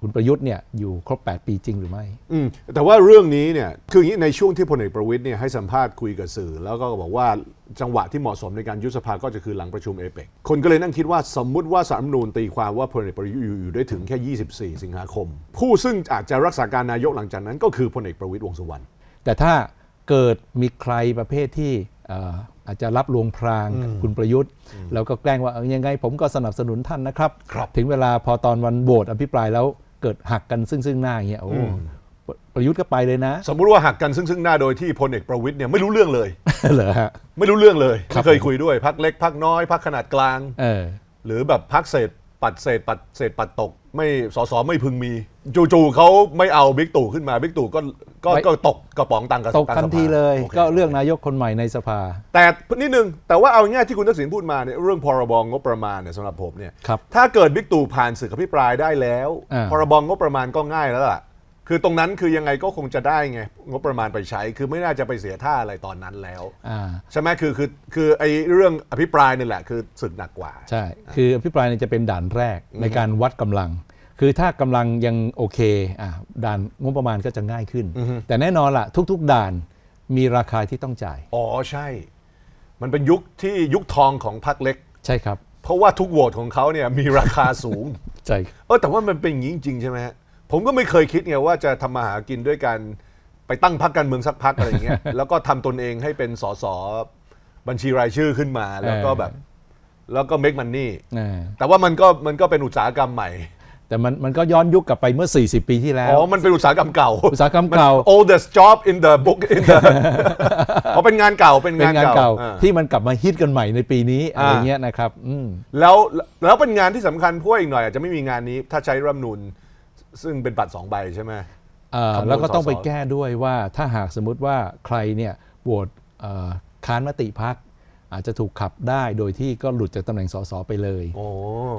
คุณประยุทธ์เนี่ยอยู่ครบ 8 ปีจริงหรือไม่ อืมแต่ว่าเรื่องนี้เนี่ยคืออย่างนี้ในช่วงที่พลเอกประวิทย์เนี่ยให้สัมภาษณ์คุยกับสื่อ แล้วก็บอกว่าจังหวะที่เหมาะสมในการยุบสภาก็จะคือหลังประชุมเอเปกคนก็เลยนั่งคิดว่าสมมุติว่าสารนูนตีความว่าพลเอกประยุทธ์อยู่ได้ถึงแค่ 24 สิงหาคม ผู้ซึ่งอาจจะรักษาการนายกหลังจากนั้น ก็คือพลเอกประวิทย์วงสุวรรณแต่ถ้าเกิดมีใครประเภทที่อาจจะรับลวงพรางคุณประยุทธ์แล้วก็แกล้งว่าอยังไง ผมก็สนับสนุนท่านนะครับรบถึงเวลาพอตอนวันโหวตอภิปรายแล้วเกิดหักกันซึ่งซึ่งหน้าอย่างเงี้ยโอ้ประยุทธ์ก็ไปเลยนะ สมมุติว่าหักกันซึ่งซึ่งหน้าโดยที่พลเอกประวิทย์เนี่ย ไม่รู้เรื่องเลย เหรอฮะ ไม่รู้เรื่องเลยไม่เคยคุยด้วยพักเล็ก พักน้อยพักขนาดกลางหรือแบบพักเศษปัดเศษปัดเศษปัดตก ไม่สอสอไม่พึงมี จู่ๆเขาไม่เอาบิ๊กตู่ขึ้นมา บิ๊กตู่ก็ก็ก็ตกกระป๋องตังค์กับตกทันทีเลยก็เรื่องนายกคนใหม่ในสภา แต่นิดนึง แต่ว่าเอาง่ายที่คุณทักษิณพูดมาเนี่ยเรื่องพรบงบประมาณเนี่ยสำหรับผมเนี่ยถ้าเกิดบิ๊กตู่ผ่านสื่อพิปรายได้แล้วพรบงบประมาณก็ง่ายแล้วล่ะคือตรงนั้นคือยังไงก็คงจะได้ไงงบประมาณไปใช้ คือไม่น่าจะไปเสียท่าอะไรตอนนั้นแล้วใช่ไหมคือคือคือไอ้เรื่องอภิปรายนี่แหละคือสึกหนักกว่า ใช่คืออภิปรายนี่จะเป็นด่านแรก ในการวัดกำลัง คือถ้ากำลังยังโอเคอ่ะด่านงบประมาณก็จะง่ายขึ้น แต่แน่นอนละ่ะทุกๆด่านมีราคาที่ต้องจ่ายอ๋อใช่ มันเป็นยุคที่ยุคทองของพรรคเล็กใช่ครับ เพราะว่าทุกโหวตของเขาเนี่ยมีราคาสูงใช่เออแต่ว่ามันเป็นอย่างนี้จริงใช่ไหมฮะผมก็ไม่เคยคิดไงว่าจะทำมาหากินด้วยการไปตั้งพักการเมืองสักพักอะไรอย่างเงี้ย แล้วก็ทำตนเองให้เป็นสสบัญชีรายชื่อขึ้นมาแล้วก็แบบ แล้วก็เมกมันนี่แต่ว่ามันก็มันก็เป็นอุตสาหกรรมใหม่ แต่มันมันก็ย้อนยุคกลับไปเมื่อ 40 ปีที่แล้ว อ๋อ มันเป็นอุตสาหกรรมเก่า อุตสาหกรรมเก่า oldest job in the book in the ราะเป็นงานเก่าเป็นงานเก่ากาที่มันกลับมาฮิตกันใหม่ในปีนี้อะไรเงี้ยนะครับอืแล้วแล้วเป็นงานที่สำคัญพรวอีกหน่อยอาจจะไม่มีงานนี้ถ้าใช้รัฐมนูลซึ่งเป็นบัตรสองใบใช่ไหมแล้วก็ต้องไปแก้ด้วยว่าถ้าหากสมมุติว่าใครเนี่ยโหวตค้านมติพัก อาจจะถูกขับได้โดยที่ก็หลุดจากตำแหน่งสสไปเลย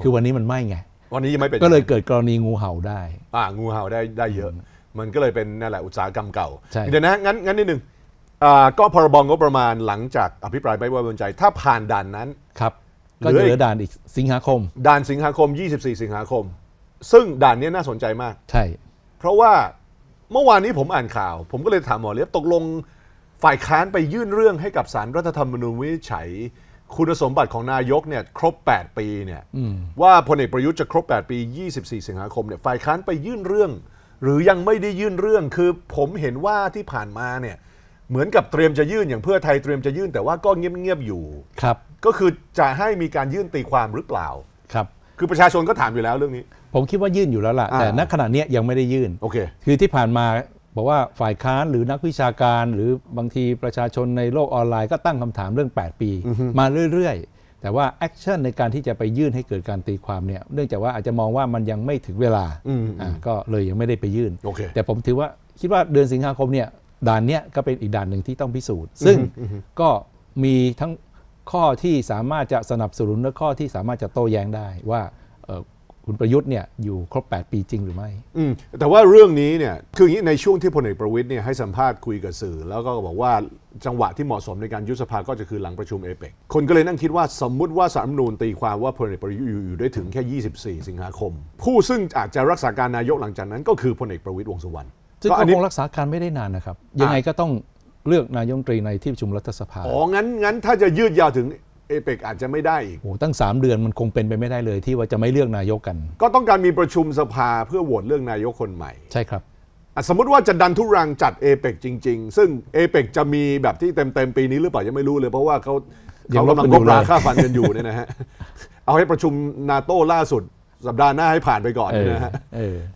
คือวันนี้มันไม่ไง วันนี้ยังไม่เป็น ก็เลยเกิดกรณีงูเห่าได้อ่างูเห่าได้ได้เยอะ มันก็เลยเป็นนั่นแหละอุตสาหกรรมเก่าเดี๋ยวนะงั้นงั้นนิดนึงก็พรบงบประมาณหลังจาก อภิปรายไม่ไว้วางใจถ้าผ่านด่านนั้นครับก็เหลือด่านอีกสิงหาคม ด่านสิงหาคม 24 สิงหาคมซึ่งด่านนี้น่าสนใจมาก ใช่ เพราะว่าเมื่อวานนี้ผมอ่านข่าว ผมก็เลยถามหมอเลียบตกลงฝ่ายค้านไปยื่นเรื่อง ให้กับสารรัฐธรรมนูญวิจัย คุณสมบัติของนายกเนี่ยครบ 8 ปีเนี่ยว่าพลเอกประยุทธ์จะครบ 8 ปี 24 สิงหาคมเนี่ยฝ่ายค้านไปยื่นเรื่อง หรือยังไม่ได้ยื่นเรื่องคือผมเห็นว่าที่ผ่านมาเนี่ยเหมือนกับเตรียมจะยื่นอย่างเพื่อไทยเตรียมจะยื่น แต่ว่าก็เงียบ ๆ อยู่ครับ ก็คือจะให้มีการยื่นตีความหรือเปล่าครับ คือประชาชนก็ถามอยู่แล้วเรื่องนี้ผมคิดว่ายื่นอยู่แล้วล่ะแต่ณขณะนี้ยังไม่ได้ยื่นโอเคคือที่ผ่านมาบอกว่าฝ่ายค้านหรือนักวิชาการหรือบางทีประชาชนในโลกออนไลน์ก็ตั้งคำถามเรื่อง8ปี มาเรื่อยๆแต่ว่าแอคชั่นในการที่จะไปยื่นให้เกิดการตีความเนี่ยเนื่องจากว่าอาจจะมองว่ามันยังไม่ถึงเวลาอ่าก็เลยยังไม่ได้ไปยื่น แต่ผมถือว่าคิดว่าเดือนสิงหาคมเนี่ยด่านเนี้ยก็เป็นอีกด่านหนึ่งที่ต้องพิสูจน์ ซึ่งก็มีทั้งข้อที่สามารถจะสนับสนุนและข้อที่สามารถจะโต้แย้งได้ว่าคุณประยุทธ์เนี่ยอยู่ครบ8 ปีจริงหรือไม่ อืมแต่ว่าเรื่องนี้เนี่ยคืออย่างนี้ ในช่วงที่พลเอกประวิทย์เนี่ยให้สัมภาษณ์คุยกับสื่อ แล้วก็บอกว่าจังหวะที่เหมาะสมในการยุบสภาก็จะคือหลังประชุมเอเปกคนก็เลยนั่งคิดว่าสมมุติว่าสารมนูนตีความว่าพลเอกประยุทธ์อยู่ได้ถึงแค่ 24 สิงหาคม ผู้ซึ่งอาจจะรักษาการนายกหลังจากนั้น ก็คือพลเอกประวิทย์วงสุวรรณซึ่งก็คงรักษาการไม่ได้นานนะครับยังไงก็ต้องเลือกนายมตรีในที่ประชุมรัฐสภาอ๋องั้นงั้นถ้าจะยืดยาวถึงเอเปกอาจจะไม่ได้อีกโอ้ตั้ง 3 เดือนมันคงเป็นไปไม่ได้เลยที่ว่าจะไม่เลือกนายกกัน ก็ต้องการมีประชุมสภาเพื่อโหวตเรื่องนายกคนใหม่ ใช่ครับสมมติว่าจะดันทุรังจัดเอเปกจริง ๆ ซึ่งเอเปกจะมีแบบที่เต็มๆปีนี้หรือเปล่ายังไม่รู้เลย เพราะว่าเขาเขากำลังกบราค่าฟันกันอยู่เนี่ยนะฮะเอาให้ประชุมนาโต้ล่าสุด สัปดาห์หน้าให้ผ่านไปก่อนนะฮะ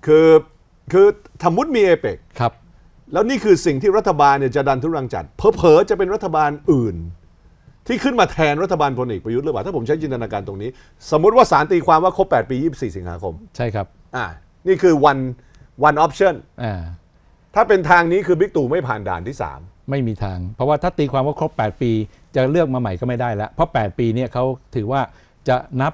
คือ คือทมมติมีเอเปกครับ แล้วนี่คือสิ่งที่รัฐบาลเนี่ยจะดันทุรังจัดเพอเพอจะเป็นรัฐบาลอื่นที่ขึ้นมาแทนรัฐบาลพลเอกประยุทธ์หรือเปล่าถ้าผมใช้จินตนาการตรงนี้ สมมติว่าสารตีความว่าครบ 8 ปี 24 สิงหาคม ใช่ครับ อ่านี่คือ one one option อ่าถ้าเป็นทางนี้คือบิ๊กตู่ไม่ผ่านด่านที่ 3 ไม่มีทาง เพราะว่าถ้าตีความว่าครบ 8 ปี จะเลือกมาใหม่ก็ไม่ได้แล้ว เพราะ 8 ปีเนี่ยเขาถือว่าจะนับ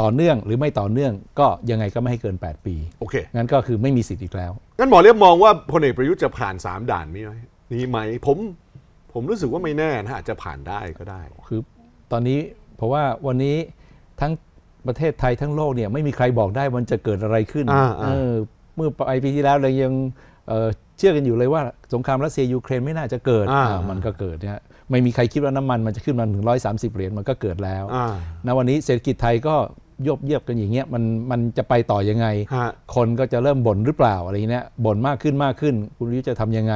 ต่อเนื่องหรือไม่ต่อเนื่องก็ยังไงก็ไม่ให้เกิน 8 ปีโอเคงั้นก็คือไม่มีสิทธิ์อีกแล้วงั้นหมอเรียบมองว่าพลเอกประยุทธ์จะผ่าน 3 ด่านนี้ไหมผมผมรู้สึกว่าไม่แน่นะอาจจะผ่านได้ก็ได้คือตอนนี้เพราะว่าวันนี้ทั้งประเทศไทยทั้งโลกเนี่ยไม่มีใครบอกได้มันจะเกิดอะไรขึ้นเมื่อปลายปีที่แล้วเรายังเชื่อกันอยู่เลยว่า สงครามรัสเซียยูเครนไม่น่าจะเกิดมันก็เกิดเนี่ยไม่มีใครคิดว่าน้ำมัน มันจะขึ้นมาถึงร้อยสาสิบเหรียญมันก็เกิดแล้วณวันนี้เศรษฐกิจไทยก็ยบเยียบกันอย่างเงี้ยมันมันจะไปต่อยังไงคนก็จะเริ่มบ่นหรือเปล่าอะไรเนี้ยบ่นมากขึ้นมากขึ้นคุณรู้จะทํำยังไง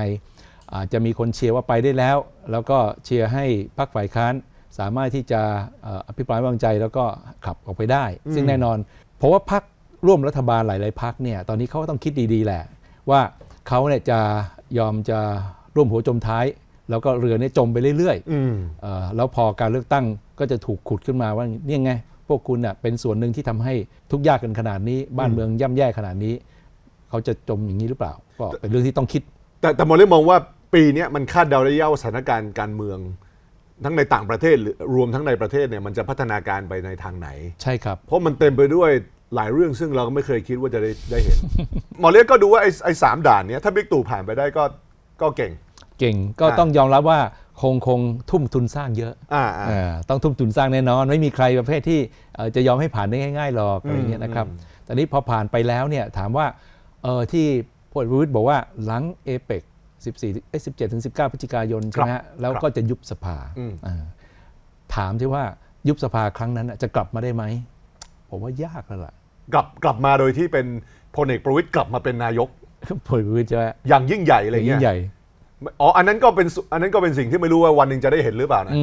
อาจจะมีคนเชียร์ว่าไปได้แล้ว แล้วก็เชียร์ให้พรรคฝ่ายค้าน สามารถที่จะอภิปรายวางใจแล้วก็ขับออกไปได้ ซึ่งแน่นอน เพราะว่าพรรคร่วมรัฐบาลหลายๆพรรคเนี่ยตอนนี้เขาต้องคิดดีๆแหละ ว่าเขาเนี่ยจะยอมจะร่วมหัวจมท้าย แล้วก็เรือเนี่ยจมไปเรื่อยๆ แล้วพอการเลือกตั้งก็จะถูกขุดขึ้นมาว่าเนี่ยไงพวกคุณเป็นส่วนหนึ่งที่ทำให้ทุกยากกันขนาดนี้ บ้านเมืองย่ำแย่ขนาดนี้เขาจะจมอย่างนี้หรือเปล่าก็เป็นเรื่องที่ต้องคิดแต่แต่มอเล่มองว่าปีนี้มันคาดเดาได้ยากวสถานการณ์การเมืองทั้งในต่างประเทศหรือรวมทั้งในประเทศเนี่ยมันจะพัฒนาการไปในทางไหน ใช่ครับ เพราะมันเต็มไปด้วยหลายเรื่องซึ่งเราก็ไม่เคยคิดว่าจะได้ได้เห็น หมอเล็กก็ดูว่าไอ้ไอ้สามด่านเนี้ยถ้าบิ๊กตู่ผ่านไปได้ก็ก็เก่ง เก่งก็ต้องยอมรับว่าคงคงทุ่มทุนสร้างเยอะอ่าต้องทุ่มทุนสร้างแน่นอนไม่มีใครประเภทที่จะยอมให้ผ่านได้ง่ายๆหรอกอะไรเงี้ยนะครับตอนนี้พอผ่านไปแล้วเนี่ยถามว่าเออที่พลเอกประวิตยบอกว่าหลังเอเปก14ไอ้17ถึง19 พฤศจิกายนใช่ไหมฮะแล้วก็จะยุบสภา ถามที่ว่ายุบสภาครั้งนั้นจะกลับมาได้ไหมผมว่ายากแล้วล่ะ กลับกลับมาโดยที่เป็นพลเอกประวิตยกลับมาเป็นนายกพลเอกประวิตยจะอย่างยิ่งใหญ่อะไรเงี้ยยิ่งใหญ่อ๋อ อันนั้นก็เป็นอันนั้นก็เป็นสิ่งที่ไม่รู้ว่าวันหนึ่งจะได้เห็นหรือเปล่านะ